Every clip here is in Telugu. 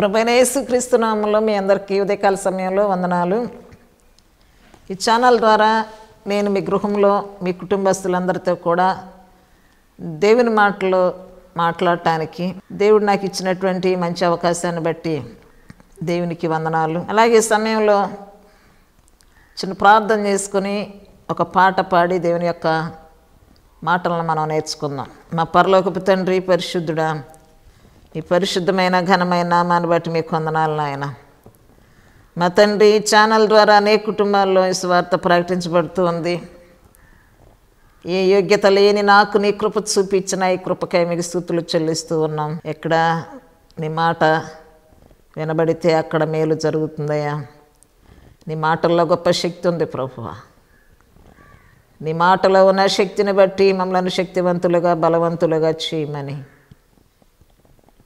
ప్రభనేసు క్రీస్తునామంలో మీ అందరికీ ఉదయకాల సమయంలో వందనాలు ఈ ఛానల్ ద్వారా నేను మీ గృహంలో మీ కుటుంబస్తులందరితో కూడా దేవుని మాటలు మాట్లాడటానికి దేవుడు నాకు ఇచ్చినటువంటి మంచి అవకాశాన్ని బట్టి దేవునికి వందనాలు అలాగే సమయంలో చిన్న ప్రార్థన చేసుకుని ఒక పాట పాడి దేవుని యొక్క మాటలను మనం నేర్చుకుందాం మా పరలోకపు తండ్రి పరిశుద్ధుడా ఈ పరిశుద్ధమైన ఘనమైన నామాన్ని బట్టి మీకు కొందనాలు నాయన మా తండ్రి ఛానల్ ద్వారా అనేక కుటుంబాల్లో ఈ స్వార్త ప్రకటించబడుతూ ఉంది ఏ యోగ్యత లేని నాకు నీ కృప చూపించిన ఈ కృపకై మీకు స్థుతులు చెల్లిస్తూ ఉన్నాం ఎక్కడ నీ మాట వినబడితే అక్కడ మేలు జరుగుతుందయ్యా నీ మాటల్లో గొప్ప శక్తి ఉంది ప్రభు నీ మాటలో ఉన్న శక్తిని బట్టి మమ్మల్ని శక్తివంతులుగా బలవంతులుగా చేయమని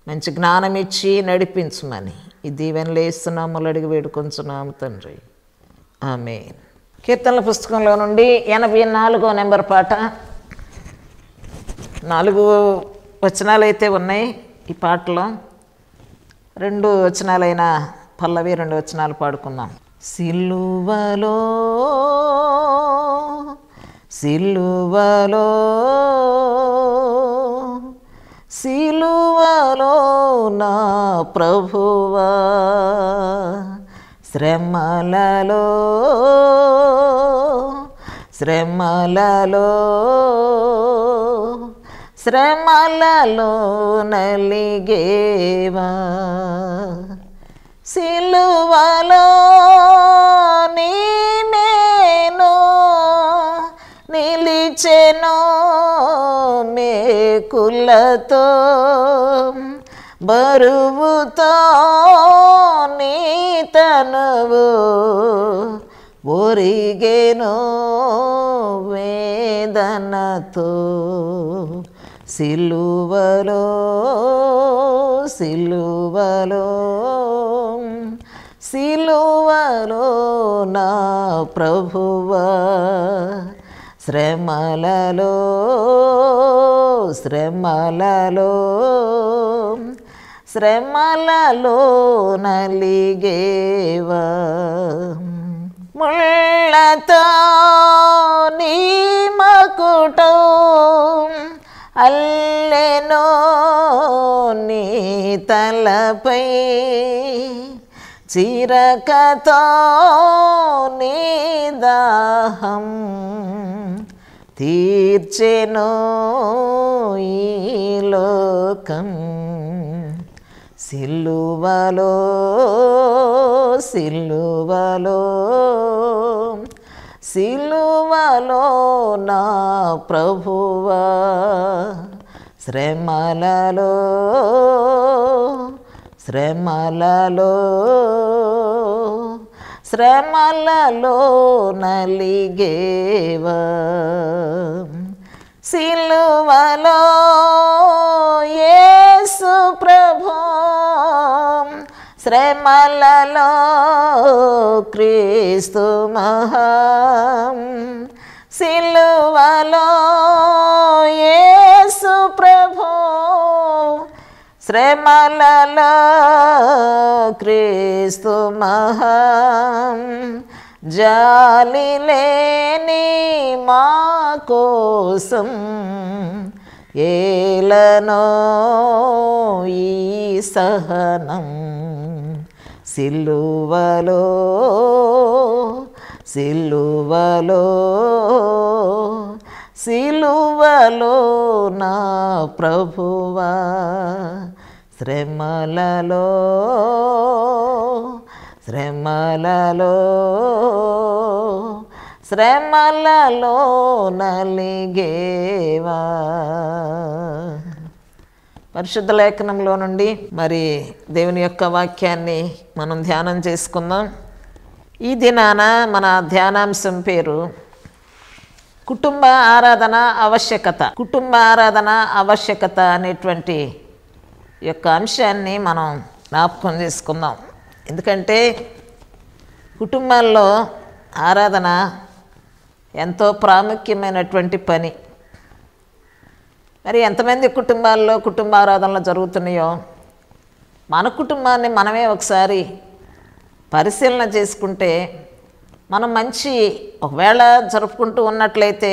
మంచి జ్ఞానం ఇచ్చి నడిపించమని ఈ దీవెనలు వేస్తున్నాము అడిగి వేడుకొంచున్నాము తండ్రి ఆమె కీర్తనల పుస్తకంలో నుండి ఎనభై నాలుగో నెంబర్ పాట నాలుగు వచనాలు అయితే ఉన్నాయి ఈ పాటలో రెండు వచనాలైన పల్లవి రెండు వచనాలు పాడుకుందాం సిల్లువలో సిల్లువలో సిలువలో నా ప్రభువా శ్రమలలో శ్రమలలో శ్రమలలో నలిగేవా సిలువలో నీమేను నిలిచెనో చిక్కులతో బరువుతో నీ ఒరిగేను వేదనతో సిలువలో సిలువలో సిలువలో నా ప్రభువా శ్రమలలో శ్రమలలో శ్రమలలో నలిగేవా ముళ్ళతో నీమకుట అల్లెనో నీ తలపై చిరకతో నీ దాహం తీర్చెను ఈ లోకం సిల్లువలో సిల్లువలో సిలువలో నా ప్రభువా శ్రమలలో శ్రమలలో శ్రమలలో నలిగేవా సిలువలో యేసు ప్రభో శ్రమలలో క్రీస్తు మహం సిలువలో యేసు ప్రభో శ్రమలలో క్రీస్తు మహం జాలి లేని మా కోసం ఏలనో ఈ సహనం సిల్లువలో సిల్లువలో సిలువలో నా ప్రభువా శ్రమలలో శ్రమలలో శ్రమలలో నలిగేవా పరిశుద్ధ లేఖనంలో నుండి మరి దేవుని యొక్క వాక్యాన్ని మనం ధ్యానం చేసుకుందాం ఈ దినాన మన ధ్యానాంశం పేరు కుటుంబ ఆరాధన ఆవశ్యకత కుటుంబ ఆరాధన ఆవశ్యకత అనేటువంటి యొక్క అంశాన్ని మనం జ్ఞాపకం చేసుకుందాం ఎందుకంటే కుటుంబాల్లో ఆరాధన ఎంతో ప్రాముఖ్యమైనటువంటి పని మరి ఎంతమంది కుటుంబాల్లో కుటుంబ ఆరాధనలు జరుగుతున్నాయో మన కుటుంబాన్ని మనమే ఒకసారి పరిశీలన చేసుకుంటే మనం మంచి ఒకవేళ జరుపుకుంటూ ఉన్నట్లయితే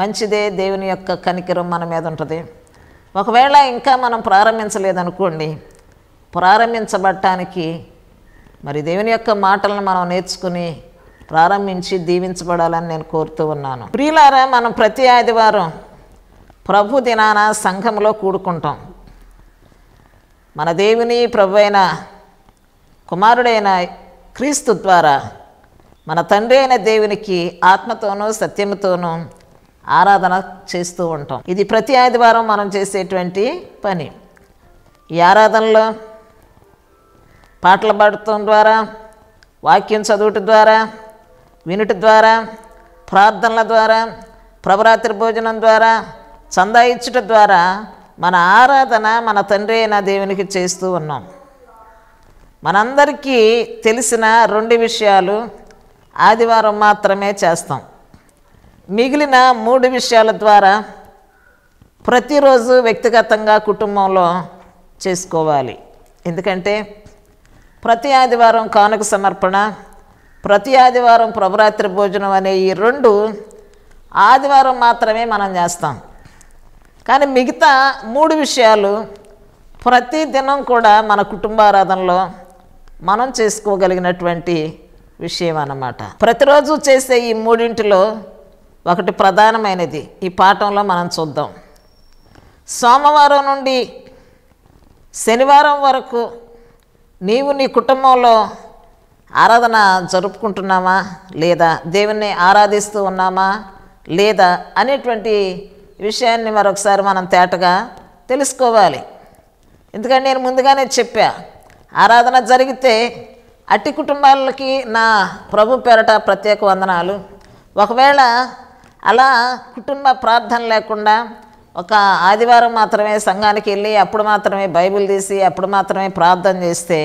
మంచిదే దేవుని యొక్క కనికరం మన మీద ఉంటుంది ఒకవేళ ఇంకా మనం ప్రారంభించలేదనుకోండి ప్రారంభించబడటానికి మరి దేవుని యొక్క మాటలను మనం నేర్చుకుని ప్రారంభించి దీవించబడాలని నేను కోరుతూ ఉన్నాను ప్రియులారా మనం ప్రతి ఆదివారం ప్రభు దినాన సంఘంలో కూడుకుంటాం మన దేవుని ప్రభు అయిన కుమారుడైన క్రీస్తు ద్వారా మన తండ్రి అయిన దేవునికి ఆత్మతోనూ సత్యముతోనూ ఆరాధన చేస్తూ ఉంటాం ఇది ప్రతి ఆదివారం మనం చేసేటువంటి పని ఈ ఆరాధనలో పాటలు పాడటం ద్వారా వాక్యం చదువుట ద్వారా వినుట ద్వారా ప్రార్థనల ద్వారా ప్రభరాత్రి భోజనం ద్వారా చందా ఇచ్చుట ద్వారా మన ఆరాధన మన తండ్రి అయిన దేవునికి చేస్తూ ఉన్నాం మనందరికీ తెలిసిన రెండు విషయాలు ఆదివారం మాత్రమే చేస్తాం మిగిలిన మూడు విషయాల ద్వారా ప్రతిరోజు వ్యక్తిగతంగా కుటుంబంలో చేసుకోవాలి ఎందుకంటే ప్రతి ఆదివారం కానుక సమర్పణ ప్రతి ఆదివారం ప్రభురాత్రి భోజనం అనే ఈ రెండు ఆదివారం మాత్రమే మనం చేస్తాం కానీ మిగతా మూడు విషయాలు ప్రతి దినం కూడా మన కుటుంబారాధనలో మనం చేసుకోగలిగినటువంటి విషయం అన్నమాట ప్రతిరోజు చేసే ఈ మూడింటిలో ఒకటి ప్రధానమైనది ఈ పాఠంలో మనం చూద్దాం సోమవారం నుండి శనివారం వరకు నీవు నీ కుటుంబంలో ఆరాధన జరుపుకుంటున్నామా లేదా దేవుణ్ణి ఆరాధిస్తూ ఉన్నామా లేదా అనేటువంటి విషయాన్ని మరొకసారి మనం తేటగా తెలుసుకోవాలి ఎందుకంటే నేను ముందుగానే చెప్పా ఆరాధన జరిగితే అట్టి కుటుంబాలకి నా ప్రభు పేరట ప్రత్యేక వందనాలు ఒకవేళ అలా కుటుంబ ప్రార్థన లేకుండా ఒక ఆదివారం మాత్రమే సంఘానికి వెళ్ళి అప్పుడు మాత్రమే బైబిల్ తీసి అప్పుడు మాత్రమే ప్రార్థన చేస్తే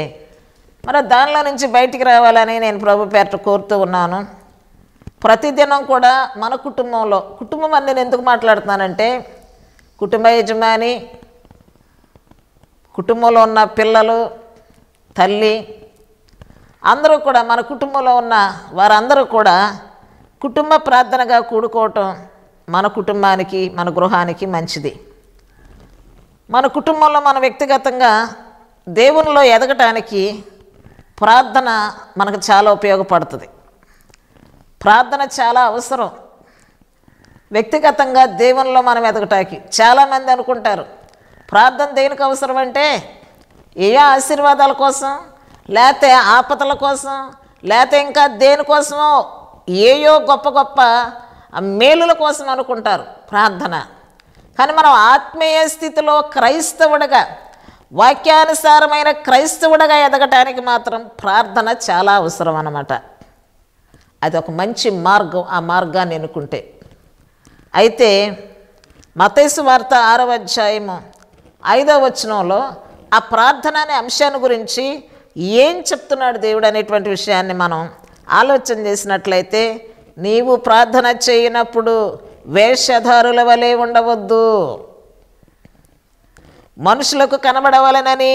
మరి దానిలో నుంచి బయటికి రావాలని నేను ప్రభు పేరు కోరుతూ ఉన్నాను ప్రతిదినం కూడా మన కుటుంబంలో కుటుంబం అని నేను ఎందుకు మాట్లాడుతున్నానంటే కుటుంబ యజమాని కుటుంబంలో ఉన్న పిల్లలు తల్లి అందరూ కూడా మన కుటుంబంలో ఉన్న వారందరూ కూడా కుటుంబ ప్రార్థనగా కూడుకోవటం మన కుటుంబానికి మన గృహానికి మంచిది మన కుటుంబంలో మన వ్యక్తిగతంగా దేవునిలో ఎదగటానికి ప్రార్థన మనకు చాలా ఉపయోగపడుతుంది ప్రార్థన చాలా అవసరం వ్యక్తిగతంగా దేవునిలో మనం ఎదగటానికి చాలామంది అనుకుంటారు ప్రార్థన దేనికి అవసరం అంటే ఏ ఆశీర్వాదాల కోసం లేకపోతే ఆపదల కోసం లేకపోతే ఇంకా దేనికోసమో ఏయో గొప్ప గొప్ప మేలుల కోసం అనుకుంటారు ప్రార్థన కానీ మనం ఆత్మీయ స్థితిలో క్రైస్తవుడగా వాక్యానుసారమైన క్రైస్తవుడగా ఎదగటానికి మాత్రం ప్రార్థన చాలా అవసరం అన్నమాట అది ఒక మంచి మార్గం ఆ మార్గాన్ని ఎన్నుకుంటే అయితే మతేసు వార్త ఆరవ అధ్యాయము ఐదవ వచనంలో ఆ ప్రార్థన అనే అంశాన్ని గురించి ఏం చెప్తున్నాడు దేవుడు అనేటువంటి విషయాన్ని మనం ఆలోచన చేసినట్లయితే నీవు ప్రార్థన చేయనప్పుడు వేషధారుల వలె ఉండవద్దు మనుషులకు కనబడవలనని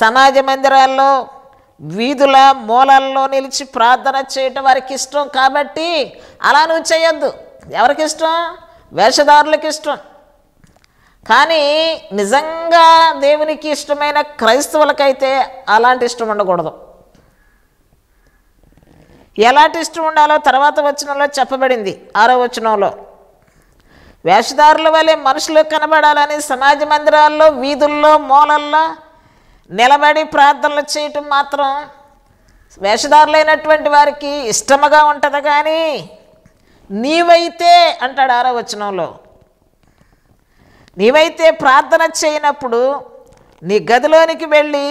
సమాజ మందిరాల్లో వీధుల మూలల్లో నిలిచి ప్రార్థన చేయటం వారికి ఇష్టం కాబట్టి అలా నువ్వు చేయొద్దు ఎవరికి ఇష్టం వేషధారులకు ఇష్టం కానీ నిజంగా దేవునికి ఇష్టమైన క్రైస్తవులకైతే అలాంటి ఇష్టం ఉండకూడదు ఎలాంటి ఇష్టం ఉండాలో తర్వాత వచనంలో చెప్పబడింది ఆరో వచనంలో వేషధారుల వలె మనుషులు కనబడాలని సమాజ మందిరాల్లో వీధుల్లో మూలల్లో నిలబడి ప్రార్థనలు చేయటం మాత్రం వేషధారులైనటువంటి వారికి ఇష్టముగా ఉంటుంది కానీ నీవైతే అంటాడు ఆరో వచనంలో నీవైతే ప్రార్థన చేయనప్పుడు నీ గదిలోనికి వెళ్ళి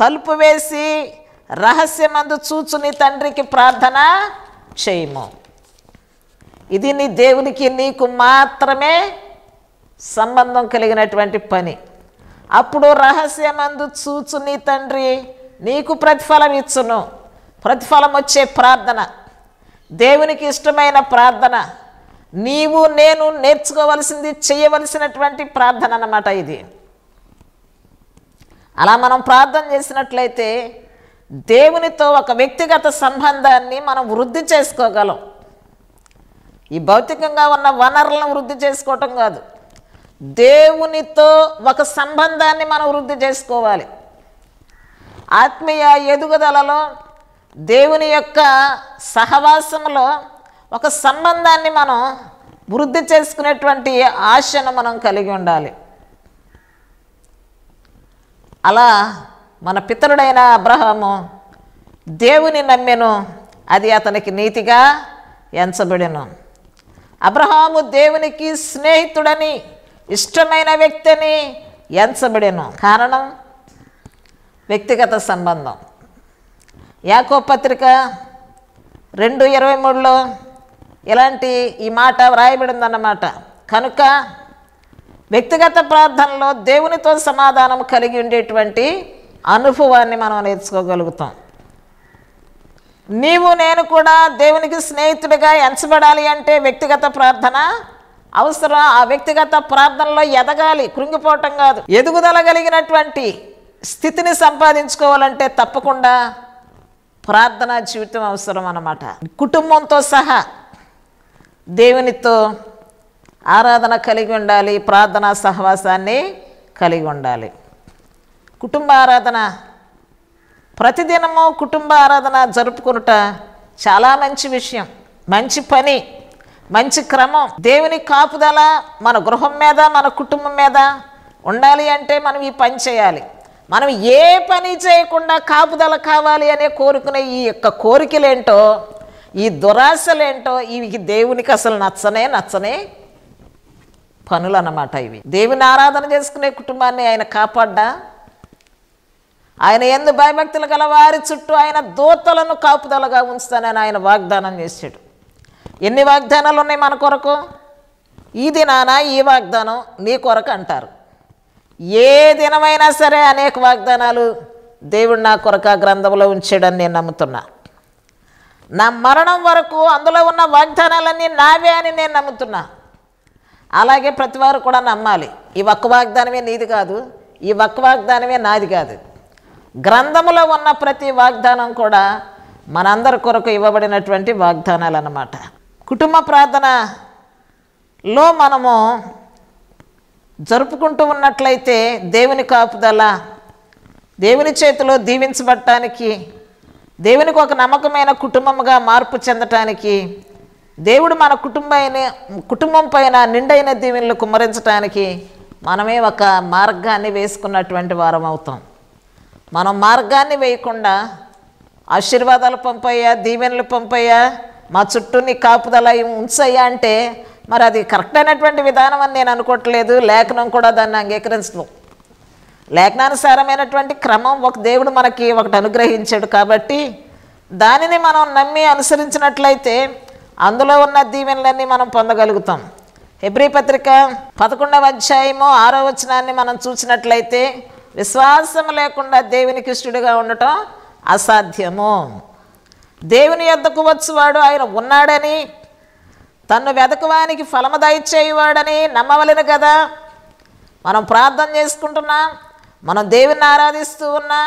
తలుపు వేసి రహస్యమందు చూచు నీ తండ్రికి ప్రార్థన చేయము ఇది నీ దేవునికి నీకు మాత్రమే సంబంధం కలిగినటువంటి పని అప్పుడు రహస్యమందు చూచు నీ తండ్రి నీకు ప్రతిఫలం ఇచ్చును ప్రతిఫలం వచ్చే ప్రార్థన దేవునికి ఇష్టమైన ప్రార్థన నీవు నేను నేర్చుకోవలసింది చేయవలసినటువంటి ప్రార్థన అన్నమాట ఇది అలా మనం ప్రార్థన చేసినట్లయితే దేవునితో ఒక వ్యక్తిగత సంబంధాన్ని మనం వృద్ధి చేసుకోగలం ఈ భౌతికంగా ఉన్న వనరులను వృద్ధి చేసుకోవటం కాదు దేవునితో ఒక సంబంధాన్ని మనం వృద్ధి చేసుకోవాలి ఆత్మీయ ఎదుగుదలలో దేవుని యొక్క సహవాసంలో ఒక సంబంధాన్ని మనం వృద్ధి చేసుకునేటువంటి ఆశను మనం కలిగి ఉండాలి అలా మన పితరుడైన అబ్రహము దేవుని నమ్మెను అది అతనికి నీతిగా ఎంచబడెను అబ్రహాము దేవునికి స్నేహితుడని ఇష్టమైన వ్యక్తిని ఎంచబడెను కారణం వ్యక్తిగత సంబంధం యాకో పత్రిక రెండు ఇరవై మూడులో ఇలాంటి ఈ మాట వ్రాయబడిందన్నమాట కనుక వ్యక్తిగత ప్రార్థనలో దేవునితో సమాధానం కలిగి ఉండేటువంటి అనుభవాన్ని మనం నేర్చుకోగలుగుతాం నీవు నేను కూడా దేవునికి స్నేహితుడిగా ఎంచబడాలి అంటే వ్యక్తిగత ప్రార్థన అవసరం ఆ వ్యక్తిగత ప్రార్థనలో ఎదగాలి కృంగిపోవటం కాదు ఎదుగుదల కలిగినటువంటి స్థితిని సంపాదించుకోవాలంటే తప్పకుండా ప్రార్థనా జీవితం అవసరం అన్నమాట కుటుంబంతో సహా దేవునితో ఆరాధన కలిగి ఉండాలి ప్రార్థనా సహవాసాన్ని కలిగి ఉండాలి కుటుంబ ఆరాధన ప్రతిదినము కుటుంబ ఆరాధన జరుపుకునుట చాలా మంచి విషయం మంచి పని మంచి క్రమం దేవుని కాపుదల మన గృహం మీద మన కుటుంబం మీద ఉండాలి అంటే మనం ఈ పని చేయాలి మనం ఏ పని చేయకుండా కాపుదల కావాలి అనే కోరుకునే ఈ యొక్క కోరికలేంటో ఈ దురాశలేంటో ఇవి దేవునికి అసలు నచ్చనే నచ్చనే పనులు అన్నమాట ఇవి దేవుని ఆరాధన చేసుకునే కుటుంబాన్ని ఆయన కాపాడ్డా ఆయన ఎందు భయభక్తులు వారి చుట్టూ ఆయన దూతలను కాపుదలగా ఉంచుతానని ఆయన వాగ్దానం చేశాడు ఎన్ని వాగ్దానాలు ఉన్నాయి మన కొరకు ఇది నానా ఈ వాగ్దానం నీ కొరకు అంటారు ఏ దినమైనా సరే అనేక వాగ్దానాలు దేవుడు నా కొరక గ్రంథంలో ఉంచాడని నేను నమ్ముతున్నా నా మరణం వరకు అందులో ఉన్న వాగ్దానాలన్నీ నావే అని నేను నమ్ముతున్నా అలాగే ప్రతివారు కూడా నమ్మాలి ఈ ఒక్క వాగ్దానమే నీది కాదు ఈ ఒక్క వాగ్దానమే నాది కాదు గ్రంథములో ఉన్న ప్రతి వాగ్దానం కూడా మనందరి కొరకు ఇవ్వబడినటువంటి వాగ్దానాలు అన్నమాట కుటుంబ ప్రార్థనలో మనము జరుపుకుంటూ ఉన్నట్లయితే దేవుని కాపుదల దేవుని చేతిలో దీవించబడటానికి దేవునికి ఒక నమ్మకమైన కుటుంబంగా మార్పు చెందటానికి దేవుడు మన కుటుంబాన్ని కుటుంబం పైన నిండైన దీవెనలు కుమ్మరించడానికి మనమే ఒక మార్గాన్ని వేసుకున్నటువంటి వారం అవుతాం మనం మార్గాన్ని వేయకుండా ఆశీర్వాదాలు పంపయ్యా దీవెనలు పంపయ్యా మా చుట్టూని కాపుదల ఉంచయ్యా అంటే మరి అది కరెక్ట్ అయినటువంటి విధానం అని నేను అనుకోవట్లేదు లేఖనం కూడా దాన్ని అంగీకరించడం లేఖనానుసారమైనటువంటి క్రమం ఒక దేవుడు మనకి ఒకటి అనుగ్రహించాడు కాబట్టి దానిని మనం నమ్మి అనుసరించినట్లయితే అందులో ఉన్న దీవెనలన్నీ మనం పొందగలుగుతాం హెబ్రి పత్రిక పదకొండవ అధ్యాయము ఆరో వచనాన్ని మనం చూసినట్లయితే విశ్వాసం లేకుండా దేవునికి ఇష్టడుగా ఉండటం అసాధ్యము దేవుని ఎద్దకు వచ్చువాడు ఆయన ఉన్నాడని తను వెతకువానికి ఫలము దయచేయువాడని నమ్మవలను కదా మనం ప్రార్థన చేసుకుంటున్నాం మనం దేవుని ఆరాధిస్తూ ఉన్నా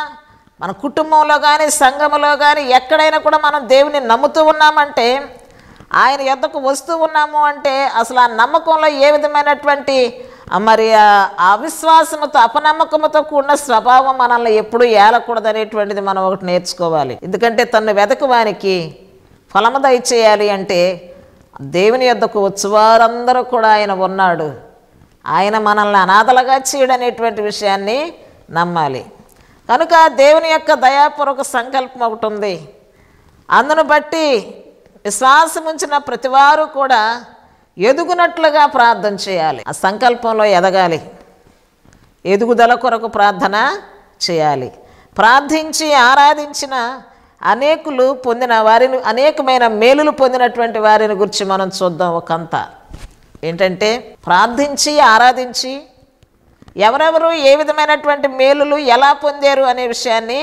మన కుటుంబంలో కానీ సంఘములో కానీ ఎక్కడైనా కూడా మనం దేవుని నమ్ముతూ ఉన్నామంటే ఆయన ఎద్దకు వస్తూ ఉన్నాము అంటే అసలు ఆ నమ్మకంలో ఏ విధమైనటువంటి మరి అవిశ్వాసముతో అపనమ్మకముతో కూడిన స్వభావం మనల్ని ఎప్పుడూ ఏలకూడదు అనేటువంటిది మనం ఒకటి నేర్చుకోవాలి ఎందుకంటే తను వెతకవానికి ఫలము దయచేయాలి అంటే దేవుని యొద్దకు వచ్చేవారందరూ కూడా ఆయన ఉన్నాడు ఆయన మనల్ని అనాథలుగా చేయడనేటువంటి విషయాన్ని నమ్మాలి కనుక దేవుని యొక్క దయాపూర్వక సంకల్పం ఒకటి ఉంది అందును బట్టి విశ్వాసం ఉంచిన ప్రతివారు కూడా ఎదుగునట్లుగా ప్రార్థన చేయాలి ఆ సంకల్పంలో ఎదగాలి ఎదుగుదల కొరకు ప్రార్థన చేయాలి ప్రార్థించి ఆరాధించిన అనేకులు పొందిన వారిని అనేకమైన మేలులు పొందినటువంటి వారిని గురించి మనం చూద్దాం ఒకంత ఏంటంటే ప్రార్థించి ఆరాధించి ఎవరెవరు ఏ విధమైనటువంటి మేలులు ఎలా పొందారు అనే విషయాన్ని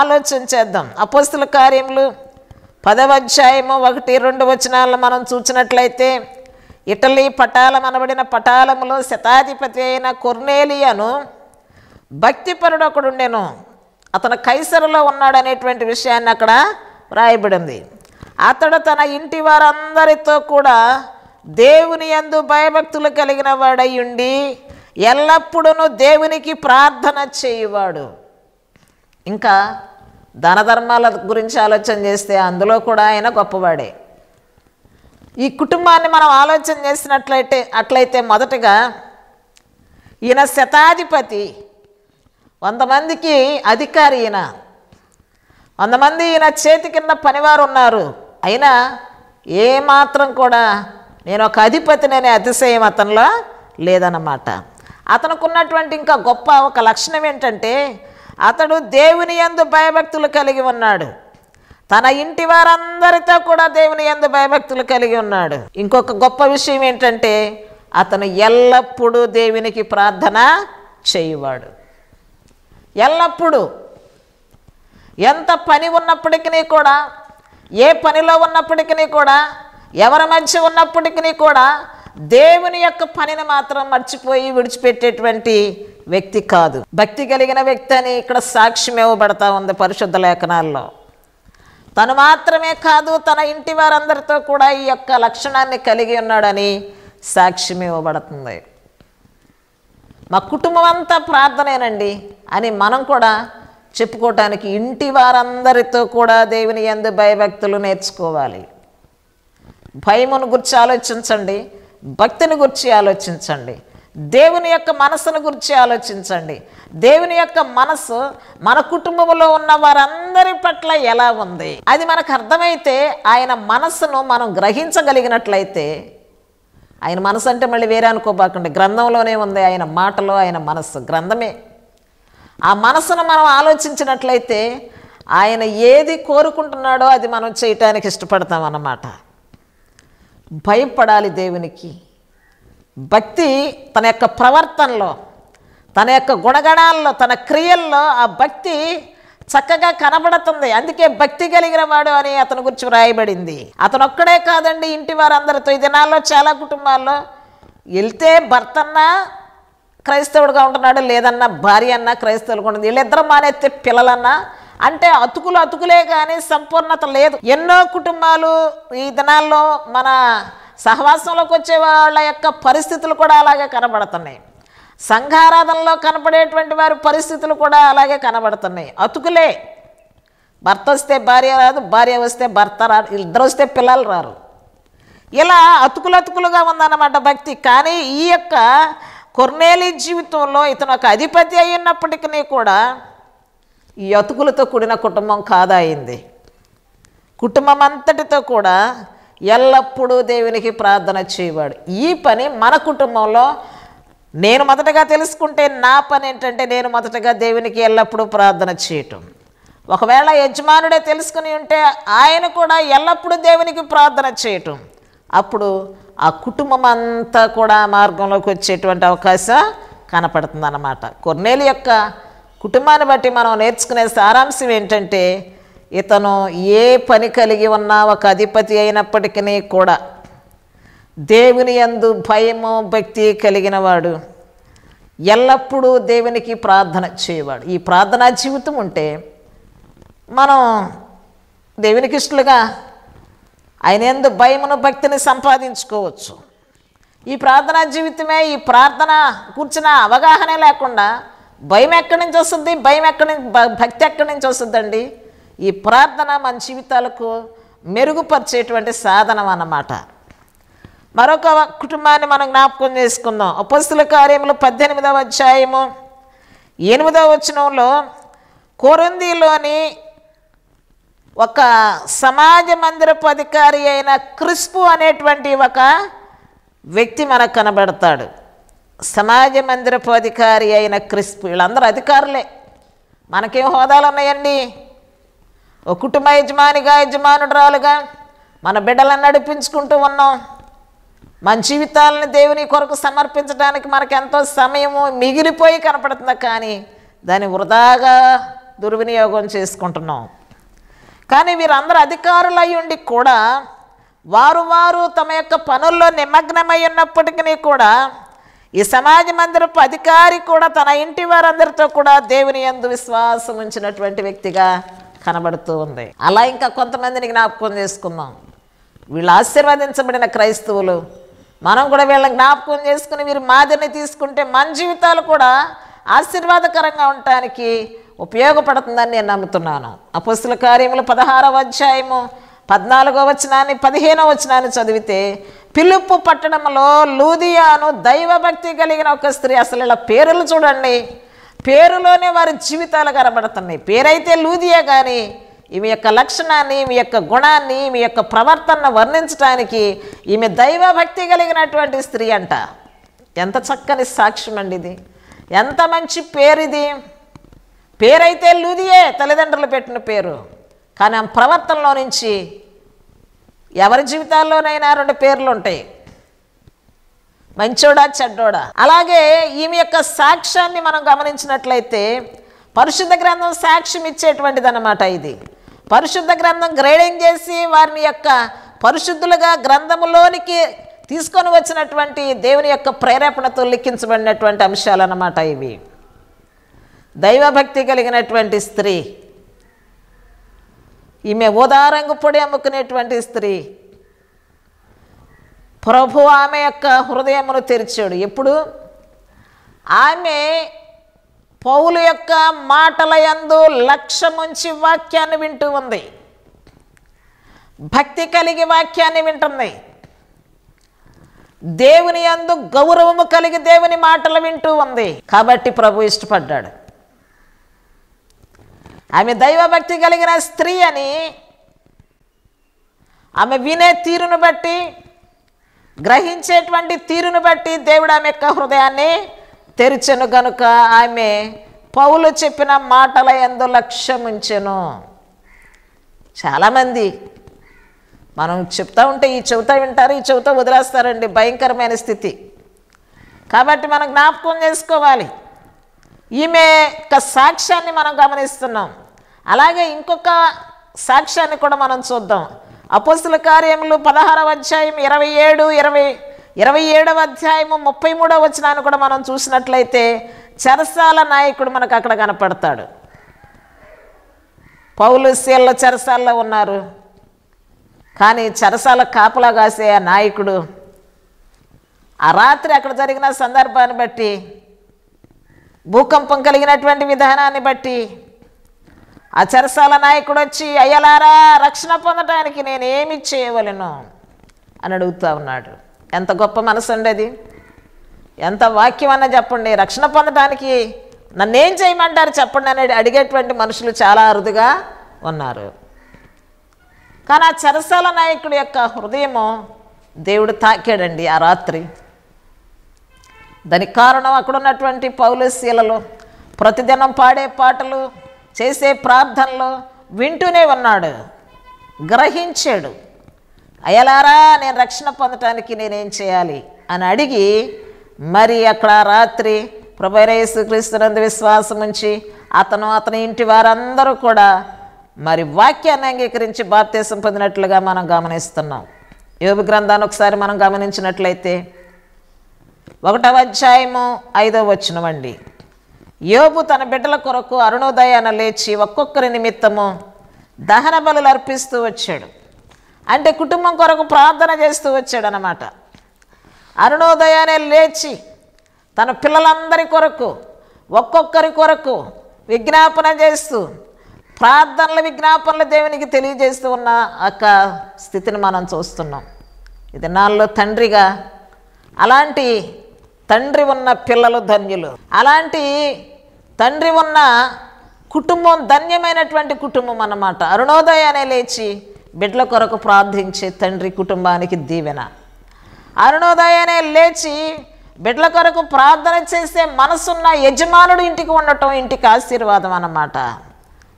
ఆలోచన చేద్దాం అపోస్తుల కార్యములు పదవ అధ్యాయము ఒకటి రెండు వచనాలను మనం చూసినట్లయితే ఇటలీ పటాలమనబడిన పటాలములో శతాధిపతి అయిన కొర్నేలియను భక్తిపరుడు ఒకడుండెను అతను కైసరులో ఉన్నాడనేటువంటి విషయాన్ని అక్కడ వ్రాయబడింది అతడు తన ఇంటి వారందరితో కూడా దేవుని యందు భయభక్తులు కలిగిన వాడయ్యుండి ఎల్లప్పుడూ దేవునికి ప్రార్థన చేయువాడు ఇంకా ధనధర్మాల గురించి ఆలోచన చేస్తే అందులో కూడా ఆయన గొప్పవాడే ఈ కుటుంబాన్ని మనం ఆలోచన చేసినట్లయితే అట్లయితే మొదటగా ఈయన శతాధిపతి వంద మందికి అధికారి ఈయన వంద మంది ఈయన చేతి కింద పనివారు ఉన్నారు అయినా ఏమాత్రం కూడా నేను ఒక అధిపతిననే అతిశయం అతనిలో లేదన్నమాట అతనుకున్నటువంటి ఇంకా గొప్ప ఒక లక్షణం ఏంటంటే అతడు దేవుని ఎందు భయభక్తులు కలిగి ఉన్నాడు తన ఇంటి వారందరితో కూడా దేవుని ఎందు భయభక్తులు కలిగి ఉన్నాడు ఇంకొక గొప్ప విషయం ఏంటంటే అతను ఎల్లప్పుడూ దేవునికి ప్రార్థన చేయువాడు ఎల్లప్పుడూ ఎంత పని ఉన్నప్పటికీ కూడా ఏ పనిలో ఉన్నప్పటికీ కూడా ఎవరి మధ్య ఉన్నప్పటికీ కూడా దేవుని యొక్క పనిని మాత్రం మర్చిపోయి విడిచిపెట్టేటువంటి వ్యక్తి కాదు భక్తి కలిగిన వ్యక్తి అని ఇక్కడ సాక్ష్యం ఇవ్వబడతా ఉంది పరిశుద్ధ లేఖనాల్లో తను మాత్రమే కాదు తన ఇంటి వారందరితో కూడా ఈ యొక్క లక్షణాన్ని కలిగి ఉన్నాడని సాక్ష్యం ఇవ్వబడుతుంది మా కుటుంబం అంతా ప్రార్థనేనండి అని మనం కూడా చెప్పుకోవటానికి ఇంటి వారందరితో కూడా దేవుని ఎందు భయభక్తులు నేర్చుకోవాలి భయమును గురించి ఆలోచించండి భక్తిని గురించి ఆలోచించండి దేవుని యొక్క మనసును గురించి ఆలోచించండి దేవుని యొక్క మనసు మన కుటుంబంలో ఉన్న వారందరి పట్ల ఎలా ఉంది అది మనకు అర్థమైతే ఆయన మనసును మనం గ్రహించగలిగినట్లయితే ఆయన మనసు అంటే మళ్ళీ వేరే అనుకోబాకండి గ్రంథంలోనే ఉంది ఆయన మాటలో ఆయన మనస్సు గ్రంథమే ఆ మనసును మనం ఆలోచించినట్లయితే ఆయన ఏది కోరుకుంటున్నాడో అది మనం చేయటానికి ఇష్టపడతాం అన్నమాట భయపడాలి దేవునికి భక్తి తన యొక్క ప్రవర్తనలో తన యొక్క గుణగణాల్లో తన క్రియల్లో ఆ భక్తి చక్కగా కనబడుతుంది అందుకే భక్తి కలిగిన వాడు అని అతని గురించి వ్రాయబడింది అతను ఒక్కడే కాదండి ఇంటి వారందరితో ఈ దినాల్లో చాలా కుటుంబాల్లో వెళ్తే భర్తన్నా క్రైస్తవుడుగా ఉంటున్నాడు లేదన్నా భార్య అన్నా క్రైస్తవులుగా ఉంటుంది వీళ్ళిద్దరు మానేస్తే పిల్లలన్నా అంటే అతుకులు అతుకులే కానీ సంపూర్ణత లేదు ఎన్నో కుటుంబాలు ఈ దినాల్లో మన సహవాసంలోకి వచ్చే వాళ్ళ యొక్క పరిస్థితులు కూడా అలాగే కనబడుతున్నాయి సంఘారాధనలో కనపడేటువంటి వారి పరిస్థితులు కూడా అలాగే కనబడుతున్నాయి అతుకులే భర్త వస్తే భార్య రాదు భార్య వస్తే భర్త రాదు ఇద్దరు వస్తే పిల్లలు రారు ఇలా అతుకులతుకులుగా ఉందన్నమాట భక్తి కానీ ఈ యొక్క కొర్నేలి జీవితంలో ఇతను ఒక అధిపతి అయినప్పటికీ కూడా ఈ అతుకులతో కూడిన కుటుంబం కాదాయింది కుటుంబం అంతటితో కూడా ఎల్లప్పుడూ దేవునికి ప్రార్థన చేయవాడు ఈ పని మన కుటుంబంలో నేను మొదటగా తెలుసుకుంటే నా పని ఏంటంటే నేను మొదటగా దేవునికి ఎల్లప్పుడూ ప్రార్థన చేయటం ఒకవేళ యజమానుడే తెలుసుకుని ఉంటే ఆయన కూడా ఎల్లప్పుడూ దేవునికి ప్రార్థన చేయటం అప్పుడు ఆ కుటుంబం అంతా కూడా మార్గంలోకి వచ్చేటువంటి అవకాశం కనపడుతుంది అన్నమాట కొన్నేళ్ళ యొక్క కుటుంబాన్ని బట్టి మనం నేర్చుకునే సారాంశం ఏంటంటే ఇతను ఏ పని కలిగి ఉన్నా ఒక అధిపతి అయినప్పటికీ కూడా దేవుని యందు భయము భక్తి కలిగినవాడు ఎల్లప్పుడూ దేవునికి ప్రార్థన చేయవాడు ఈ ప్రార్థనా జీవితం ఉంటే మనం దేవునికి ఇష్టలుగా ఆయన ఎందు భయమును భక్తిని సంపాదించుకోవచ్చు ఈ ప్రార్థనా జీవితమే ఈ ప్రార్థన కూర్చున్న అవగాహనే లేకుండా భయం ఎక్కడి నుంచి వస్తుంది భయం ఎక్కడి నుంచి భక్తి ఎక్కడి నుంచి వస్తుందండి ఈ ప్రార్థన మన జీవితాలకు మెరుగుపరిచేటువంటి సాధనం అన్నమాట మరొక కుటుంబాన్ని మనం జ్ఞాపకం చేసుకుందాం ఉపస్థుల కార్యములు పద్దెనిమిదవ అధ్యాయము ఎనిమిదవ వచనంలో కొరందిలోని ఒక సమాజ మందిరపు అధికారి అయిన క్రిస్పు అనేటువంటి ఒక వ్యక్తి మనకు కనబడతాడు సమాజ మందిరపు అధికారి అయిన క్రిస్పు వీళ్ళందరూ అధికారులే మనకేం హోదాలు ఉన్నాయండి ఓ కుటుంబ యజమానిగా యజమానురాలుగా మన బిడ్డలను నడిపించుకుంటూ ఉన్నాం మన జీవితాలను దేవుని కొరకు సమర్పించడానికి మనకెంతో సమయము మిగిలిపోయి కనపడుతుంది కానీ దాన్ని వృధాగా దుర్వినియోగం చేసుకుంటున్నాం కానీ వీరందరూ అధికారులు ఉండి కూడా వారు వారు తమ యొక్క పనుల్లో నిమగ్నమై ఉన్నప్పటికీ కూడా ఈ సమాజ మందిరపు అధికారి కూడా తన ఇంటి వారందరితో కూడా దేవుని ఎందు విశ్వాసం ఉంచినటువంటి వ్యక్తిగా కనబడుతూ ఉంది అలా ఇంకా కొంతమందిని జ్ఞాపకం చేసుకుందాం వీళ్ళు ఆశీర్వదించబడిన క్రైస్తవులు మనం కూడా వీళ్ళని జ్ఞాపకం చేసుకుని వీరి మాదిరిని తీసుకుంటే మన జీవితాలు కూడా ఆశీర్వాదకరంగా ఉండటానికి ఉపయోగపడుతుందని నేను నమ్ముతున్నాను అపస్తుల కార్యములు పదహారవ అధ్యాయము పద్నాలుగో వచనాన్ని పదిహేనో వచనాన్ని చదివితే పిలుపు పట్టణంలో లూదియాను దైవభక్తి కలిగిన ఒక స్త్రీ అసలు ఇలా పేర్లు చూడండి పేరులోనే వారి జీవితాలు కనబడుతున్నాయి పేరైతే లూదియే కానీ ఈమె యొక్క లక్షణాన్ని మీ యొక్క గుణాన్ని మీ యొక్క ప్రవర్తనను వర్ణించడానికి ఈమె దైవభక్తి కలిగినటువంటి స్త్రీ అంట ఎంత చక్కని సాక్ష్యం అండి ఇది ఎంత మంచి పేరు ఇది పేరైతే లూదియే తల్లిదండ్రులు పెట్టిన పేరు కానీ ఆమె ప్రవర్తనలో నుంచి ఎవరి జీవితాల్లోనైనా రెండు పేర్లు ఉంటాయి మంచోడా చెడ్డోడా అలాగే ఈమె యొక్క సాక్ష్యాన్ని మనం గమనించినట్లయితే పరిశుద్ధ గ్రంథం సాక్ష్యం ఇచ్చేటువంటిది అనమాట ఇది పరిశుద్ధ గ్రంథం గ్రేడింగ్ చేసి వారిని యొక్క పరిశుద్ధులుగా గ్రంథములోనికి తీసుకొని వచ్చినటువంటి దేవుని యొక్క ప్రేరేపణతో లిఖించబడినటువంటి అంశాలు అన్నమాట ఇవి దైవభక్తి కలిగినటువంటి స్త్రీ ఈమె ఓదారంగు పొడి అమ్ముకునేటువంటి స్త్రీ ప్రభు ఆమె యొక్క హృదయమును తెరిచాడు ఎప్పుడు ఆమె పౌలు యొక్క మాటల యందు లక్ష్యముంచి వాక్యాన్ని వింటూ ఉంది భక్తి కలిగి వాక్యాన్ని వింటుంది దేవుని యందు గౌరవము కలిగి దేవుని మాటలు వింటూ ఉంది కాబట్టి ప్రభు ఇష్టపడ్డాడు ఆమె దైవభక్తి కలిగిన స్త్రీ అని ఆమె వినే తీరును బట్టి గ్రహించేటువంటి తీరును బట్టి దేవుడు ఆమె యొక్క హృదయాన్ని తెరిచెను గనుక ఆమె పౌలు చెప్పిన మాటల ఎందు ఉంచెను చాలామంది మనం చెప్తా ఉంటే ఈ చెబుతా వింటారు ఈ చెబుతా వదిలేస్తారండి భయంకరమైన స్థితి కాబట్టి మనం జ్ఞాపకం చేసుకోవాలి ఈమె యొక్క సాక్ష్యాన్ని మనం గమనిస్తున్నాం అలాగే ఇంకొక సాక్ష్యాన్ని కూడా మనం చూద్దాం అపోస్తుల కార్యములు పదహారవ అధ్యాయం ఇరవై ఏడు ఇరవై ఇరవై ఏడవ అధ్యాయము ముప్పై మూడవ వచనాన్ని కూడా మనం చూసినట్లయితే చరసాల నాయకుడు మనకు అక్కడ కనపడతాడు పౌలు శీళ్ళ చరసాలలో ఉన్నారు కానీ చరసాల కాపలా కాసే ఆ నాయకుడు ఆ రాత్రి అక్కడ జరిగిన సందర్భాన్ని బట్టి భూకంపం కలిగినటువంటి విధానాన్ని బట్టి ఆ చెరసాల నాయకుడు వచ్చి అయ్యలారా రక్షణ పొందటానికి నేనేమి చేయవలను అని అడుగుతూ ఉన్నాడు ఎంత గొప్ప మనసు ఉండేది ఎంత వాక్యం అన్న చెప్పండి రక్షణ పొందటానికి నన్నేం చేయమంటారు చెప్పండి అని అడిగేటువంటి మనుషులు చాలా అరుదుగా ఉన్నారు కానీ ఆ చెరసాల నాయకుడు యొక్క హృదయము దేవుడు తాకాడండి ఆ రాత్రి దానికి కారణం అక్కడ ఉన్నటువంటి పౌలశీలలు ప్రతిదినం పాడే పాటలు చేసే ప్రార్థనలో వింటూనే ఉన్నాడు గ్రహించాడు అయలారా నేను రక్షణ పొందటానికి నేనేం చేయాలి అని అడిగి మరి అక్కడ రాత్రి ప్రభరేసు క్రీస్తునందు విశ్వాసం ఉంచి అతను అతని ఇంటి వారందరూ కూడా మరి వాక్యాన్ని అంగీకరించి బాప్తీసం పొందినట్లుగా మనం గమనిస్తున్నాం యోగి గ్రంథాన్ని ఒకసారి మనం గమనించినట్లయితే ఒకటవ అధ్యాయము ఐదవ వచ్చినవండి యోబు తన బిడ్డల కొరకు అరుణోదయాన లేచి ఒక్కొక్కరి నిమిత్తము దహన బలులు అర్పిస్తూ వచ్చాడు అంటే కుటుంబం కొరకు ప్రార్థన చేస్తూ వచ్చాడు అనమాట అరుణోదయానే లేచి తన పిల్లలందరి కొరకు ఒక్కొక్కరి కొరకు విజ్ఞాపన చేస్తూ ప్రార్థనల విజ్ఞాపనలు దేవునికి తెలియజేస్తూ ఉన్న ఒక స్థితిని మనం చూస్తున్నాం ఇది నాలో తండ్రిగా అలాంటి తండ్రి ఉన్న పిల్లలు ధన్యులు అలాంటి తండ్రి ఉన్న కుటుంబం ధన్యమైనటువంటి కుటుంబం అన్నమాట అరుణోదయానే లేచి బిడ్డల కొరకు ప్రార్థించే తండ్రి కుటుంబానికి దీవెన అరుణోదయానే లేచి బిడ్డల కొరకు ప్రార్థన చేసే మనసున్న యజమానుడు ఇంటికి ఉండటం ఇంటికి ఆశీర్వాదం అన్నమాట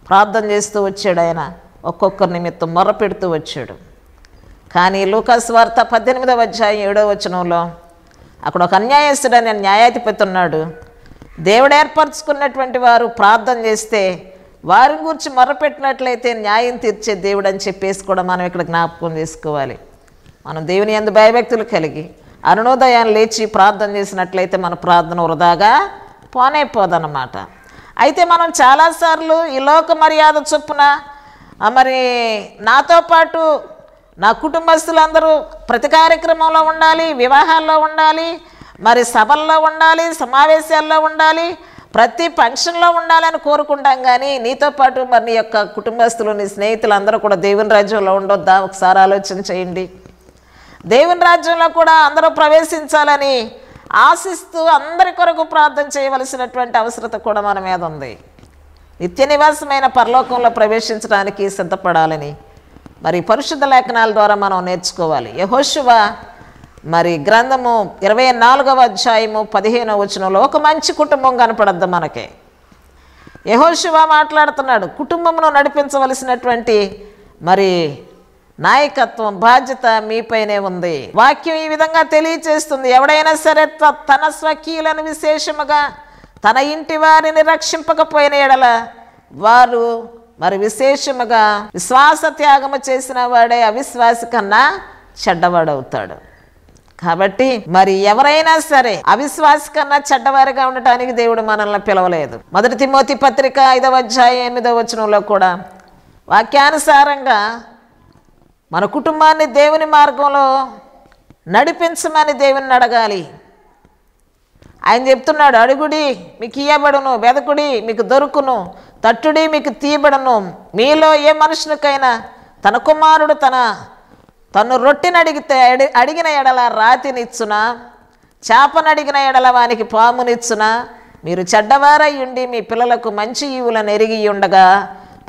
ప్రార్థన చేస్తూ వచ్చాడు ఆయన ఒక్కొక్కరి నిమిత్తం మొర్ర పెడుతూ వచ్చాడు కానీ లూకాస్ వార్త పద్దెనిమిదవ అధ్యాయం ఏడో వచనంలో అక్కడ ఒక అన్యాయస్తుడని న్యాయాధిపతి ఉన్నాడు దేవుడు ఏర్పరచుకున్నటువంటి వారు ప్రార్థన చేస్తే వారిని గురించి మొరపెట్టినట్లయితే న్యాయం తీర్చే దేవుడు అని చెప్పేసి కూడా మనం ఇక్కడ జ్ఞాపకం చేసుకోవాలి మనం దేవుని ఎందు భయభక్తులు కలిగి అరుణోదయాన్ని లేచి ప్రార్థన చేసినట్లయితే మన ప్రార్థన వృధాగా పోనైపోదన్నమాట అయితే మనం చాలాసార్లు ఈ లోక మర్యాద చొప్పున మరి నాతో పాటు నా కుటుంబస్తులందరూ ప్రతి కార్యక్రమంలో ఉండాలి వివాహాల్లో ఉండాలి మరి సభల్లో ఉండాలి సమావేశాల్లో ఉండాలి ప్రతి ఫంక్షన్లో ఉండాలని కోరుకుంటాం కానీ నీతో పాటు మరి నీ యొక్క కుటుంబస్తులు నీ స్నేహితులు అందరూ కూడా దేవుని రాజ్యంలో ఉండొద్దా ఒకసారి ఆలోచన చేయండి దేవుని రాజ్యంలో కూడా అందరూ ప్రవేశించాలని ఆశిస్తూ అందరి కొరకు ప్రార్థన చేయవలసినటువంటి అవసరత కూడా మన మీద ఉంది నిత్య నివాసమైన పరలోకంలో ప్రవేశించడానికి సిద్ధపడాలని మరి పరిశుద్ధ లేఖనాల ద్వారా మనం నేర్చుకోవాలి యహోశివ మరి గ్రంథము ఇరవై నాలుగవ అధ్యాయము పదిహేనవ వచనంలో ఒక మంచి కుటుంబం కనపడద్దు మనకి యహోశివ మాట్లాడుతున్నాడు కుటుంబమును నడిపించవలసినటువంటి మరి నాయకత్వం బాధ్యత మీపైనే ఉంది వాక్యం ఈ విధంగా తెలియచేస్తుంది ఎవడైనా సరే తన స్వకీయులను విశేషముగా తన ఇంటి వారిని రక్షింపకపోయిన ఎడల వారు మరి విశేషముగా విశ్వాస త్యాగము చేసిన వాడే అవిశ్వాసి కన్నా చెడ్డవాడవుతాడు కాబట్టి మరి ఎవరైనా సరే అవిశ్వాస కన్నా చెడ్డవారిగా ఉండటానికి దేవుడు మనల్ని పిలవలేదు మొదటి తిమోతి పత్రిక ఐదవ వచ్చాయి ఎనిమిదవ వచనంలో కూడా వాక్యానుసారంగా మన కుటుంబాన్ని దేవుని మార్గంలో నడిపించమని దేవుని అడగాలి ఆయన చెప్తున్నాడు అడుగుడి మీకు ఇయ్యబడును వెదకుడి మీకు దొరుకును తట్టుడి మీకు తీయబడను మీలో ఏ మనుషునికైనా తన కుమారుడు తన తను రొట్టెనడిగితే అడి అడిగిన ఎడల చేపను చేపనడిగిన ఎడల వానికి పామునిచ్చున మీరు చెడ్డవారై ఉండి మీ పిల్లలకు మంచి ఈవులను ఎరిగి ఉండగా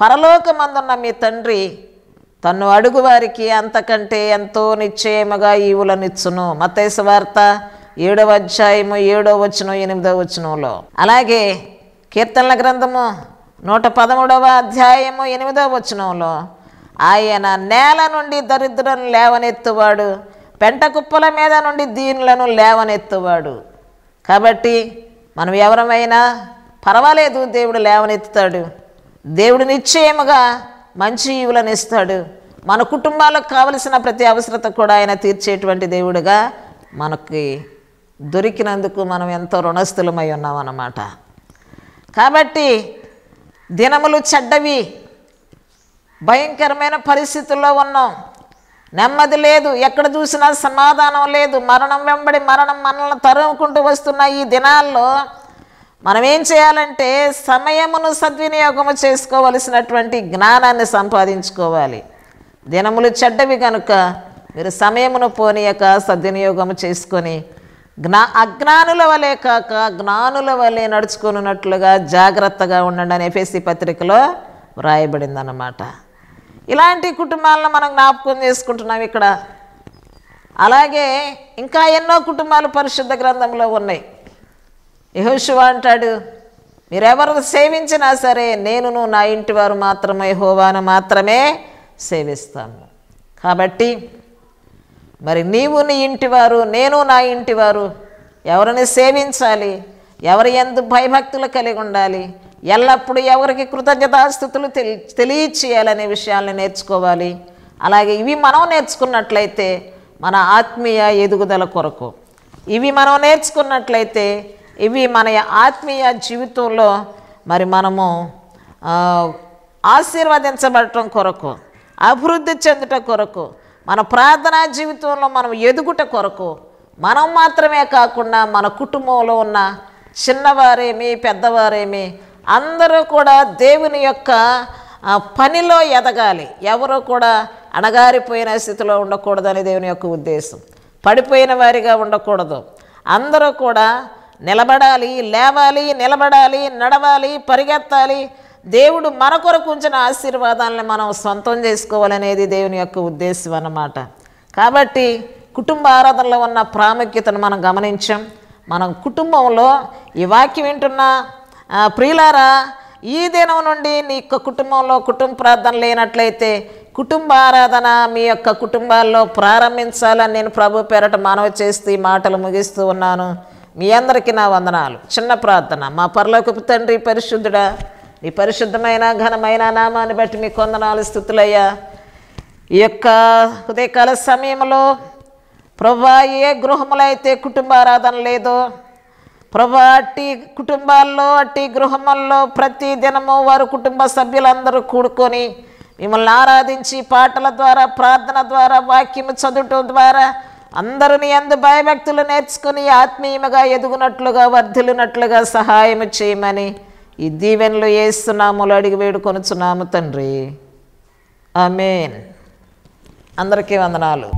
పరలోకమందున్న మీ తండ్రి తను అడుగువారికి అంతకంటే ఎంతో నిశ్చయముగా ఈవులనిచ్చును మతేశ వార్త ఏడవ అధ్యాయము ఏడో వచ్చును ఎనిమిదో వచ్చునులో అలాగే కీర్తనల గ్రంథము నూట పదమూడవ అధ్యాయము ఎనిమిదో వచ్చునంలో ఆయన నేల నుండి దరిద్రను లేవనెత్తువాడు పెంట కుప్పల మీద నుండి దీనులను లేవనెత్తువాడు కాబట్టి మనం ఎవరమైనా పర్వాలేదు దేవుడు లేవనెత్తుతాడు దేవుడు నిశ్చయముగా మంచి ఈవులను ఇస్తాడు మన కుటుంబాలకు కావలసిన ప్రతి అవసరత కూడా ఆయన తీర్చేటువంటి దేవుడుగా మనకి దొరికినందుకు మనం ఎంతో రుణస్థులమై ఉన్నామన్నమాట కాబట్టి దినములు చెడ్డవి భయంకరమైన పరిస్థితుల్లో ఉన్నాం నెమ్మది లేదు ఎక్కడ చూసినా సమాధానం లేదు మరణం వెంబడి మరణం మనల్ని తరుముకుంటూ వస్తున్న ఈ దినాల్లో మనం ఏం చేయాలంటే సమయమును సద్వినియోగము చేసుకోవలసినటువంటి జ్ఞానాన్ని సంపాదించుకోవాలి దినములు చెడ్డవి కనుక మీరు సమయమును పోనీయక సద్వినియోగము చేసుకొని జ్ఞా అజ్ఞానుల వలె కాక జ్ఞానుల వలె నడుచుకున్నట్లుగా జాగ్రత్తగా ఉండండి అని ఎఫ్ఎస్సి పత్రికలో వ్రాయబడిందన్నమాట ఇలాంటి కుటుంబాలను మనం జ్ఞాపకం చేసుకుంటున్నాం ఇక్కడ అలాగే ఇంకా ఎన్నో కుటుంబాలు పరిశుద్ధ గ్రంథంలో ఉన్నాయి యహోశివ అంటాడు మీరెవరు సేవించినా సరే నేనును నా ఇంటి వారు మాత్రమే హోవాను మాత్రమే సేవిస్తాను కాబట్టి మరి నీవు నీ ఇంటివారు నేను నా ఇంటివారు ఎవరిని సేవించాలి ఎవరి ఎందు భయభక్తులు కలిగి ఉండాలి ఎల్లప్పుడూ ఎవరికి కృతజ్ఞతాస్థుతులు తెలి తెలియచేయాలనే విషయాలను నేర్చుకోవాలి అలాగే ఇవి మనం నేర్చుకున్నట్లయితే మన ఆత్మీయ ఎదుగుదల కొరకు ఇవి మనం నేర్చుకున్నట్లయితే ఇవి మన ఆత్మీయ జీవితంలో మరి మనము ఆశీర్వదించబడటం కొరకు అభివృద్ధి చెందుట కొరకు మన ప్రార్థనా జీవితంలో మనం ఎదుగుట కొరకు మనం మాత్రమే కాకుండా మన కుటుంబంలో ఉన్న చిన్నవారేమి పెద్దవారేమి అందరూ కూడా దేవుని యొక్క పనిలో ఎదగాలి ఎవరు కూడా అణగారిపోయిన స్థితిలో ఉండకూడదని దేవుని యొక్క ఉద్దేశం పడిపోయిన వారిగా ఉండకూడదు అందరూ కూడా నిలబడాలి లేవాలి నిలబడాలి నడవాలి పరిగెత్తాలి దేవుడు మన కొరకు ఉంచిన ఆశీర్వాదాలని మనం సొంతం చేసుకోవాలనేది దేవుని యొక్క ఉద్దేశం అన్నమాట కాబట్టి కుటుంబ ఆరాధనలో ఉన్న ప్రాముఖ్యతను మనం గమనించాం మనం కుటుంబంలో ఈ వాక్యం వింటున్నా ప్రియులారా ఈ దినం నుండి నీ యొక్క కుటుంబంలో కుటుంబ ప్రార్థన లేనట్లయితే కుటుంబ ఆరాధన మీ యొక్క కుటుంబాల్లో ప్రారంభించాలని నేను ప్రభు పేరట మనవి చేస్తూ ఈ మాటలు ముగిస్తూ ఉన్నాను మీ అందరికీ నా వందనాలు చిన్న ప్రార్థన మా పర్లోకపు తండ్రి పరిశుద్ధుడా నీ పరిశుద్ధమైన ఘనమైన నామాన్ని బట్టి మీ కొందనాలు స్థుతులయ్యా ఈ యొక్క ఉదయకాల సమయంలో ప్రభా ఏ గృహములైతే కుటుంబ ఆరాధన లేదో ప్రభా అట్టి కుటుంబాల్లో అట్టి గృహముల్లో ప్రతి దినము వారు కుటుంబ సభ్యులందరూ కూడుకొని మిమ్మల్ని ఆరాధించి పాటల ద్వారా ప్రార్థన ద్వారా వాక్యము చదువుటం ద్వారా అందరిని ఎందు భయభక్తులు నేర్చుకుని ఆత్మీయముగా ఎదుగునట్లుగా వర్ధిలినట్లుగా సహాయం చేయమని ఈ దీవెనలు వేస్తున్నాములు అడిగి వేడుకొనుచున్నాము తండ్రి ఆమెన్ అందరికీ వందనాలు